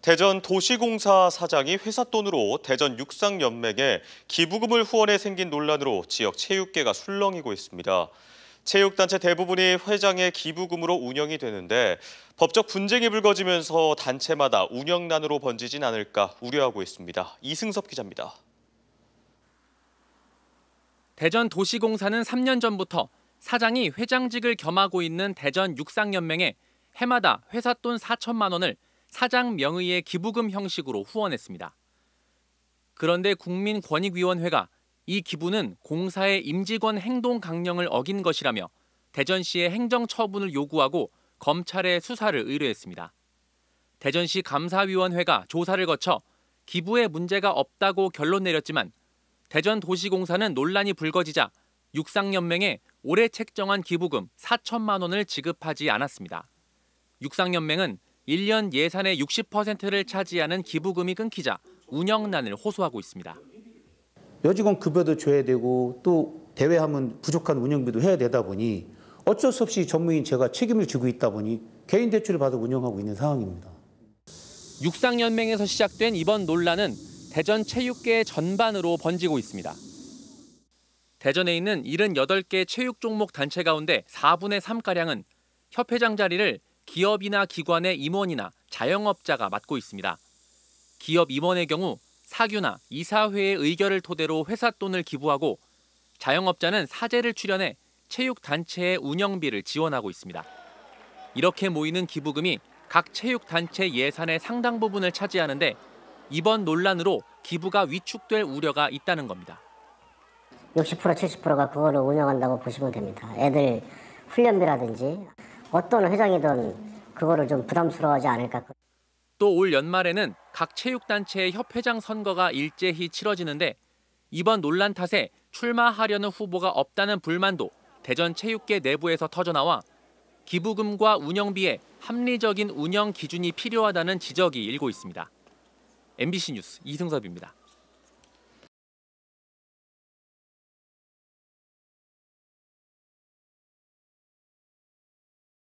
대전 도시공사 사장이 회사 돈으로 대전 육상연맹에 기부금을 후원해 생긴 논란으로 지역 체육계가 술렁이고 있습니다. 체육단체 대부분이 회장의 기부금으로 운영이 되는데 법적 분쟁이 불거지면서 단체마다 운영난으로 번지진 않을까 우려하고 있습니다. 이승섭 기자입니다. 대전 도시공사는 3년 전부터 사장이 회장직을 겸하고 있는 대전 육상연맹에 해마다 회삿돈 4천만 원을 사장 명의의 기부금 형식으로 후원했습니다. 그런데 국민권익위원회가 이 기부는 공사의 임직원 행동 강령을 어긴 것이라며 대전시의 행정 처분을 요구하고 검찰의 수사를 의뢰했습니다. 대전시 감사위원회가 조사를 거쳐 기부에 문제가 없다고 결론 내렸지만 대전도시공사는 논란이 불거지자 육상연맹에 올해 책정한 기부금 4천만 원을 지급하지 않았습니다. 육상연맹은 1년 예산의 60%를 차지하는 기부금이 끊기자 운영난을 호소하고 있습니다. 여직원 급여도 줘야 되고 또 대회하면 부족한 운영비도 해야 되다 보니 어쩔 수 없이 전무인 제가 책임을 지고 있다 보니 개인 대출을 받아 운영하고 있는 상황입니다. 육상연맹에서 시작된 이번 논란은 대전 체육계 전반으로 번지고 있습니다. 대전에 있는 78개 체육 종목 단체 가운데 4분의 3가량은 협회장 자리를 기업이나 기관의 임원이나 자영업자가 맡고 있습니다. 기업 임원의 경우 사규나 이사회의 의결을 토대로 회사 돈을 기부하고 자영업자는 사재를 출연해 체육단체의 운영비를 지원하고 있습니다. 이렇게 모이는 기부금이 각 체육단체 예산의 상당 부분을 차지하는데 이번 논란으로 기부가 위축될 우려가 있다는 겁니다. 60% 70%가 그거를 운영한다고 보시면 됩니다. 애들 훈련비라든지 어떤 회장이든 그거를 좀 부담스러워하지 않을까. 또 올 연말에는 각 체육단체의 협회장 선거가 일제히 치러지는데 이번 논란 탓에 출마하려는 후보가 없다는 불만도 대전체육계 내부에서 터져나와 기부금과 운영비에 합리적인 운영 기준이 필요하다는 지적이 일고 있습니다. MBC 뉴스 이승섭입니다.